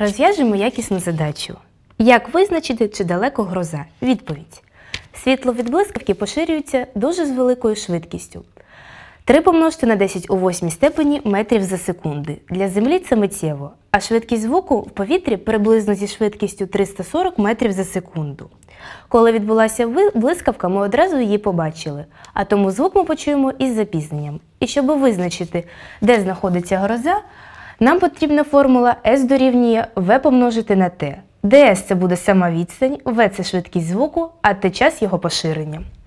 Розв'яжемо якісну задачу. Як визначити, чи далеко гроза? Відповідь. Світло від блискавки поширюється дуже з великою швидкістю. 3 помножити на 10 у 8 степені метрів за секунди. Для землі це миттєво, а швидкість звуку в повітрі приблизно зі швидкістю 340 метрів за секунду. Коли відбулася блискавка, ми одразу її побачили, а тому звук ми почуємо із запізненням. І щоб визначити, де знаходиться гроза, нам потрібна формула S дорівнює V помножити на T. ds це буде сама відстань, V це швидкість звуку, а T час його поширення.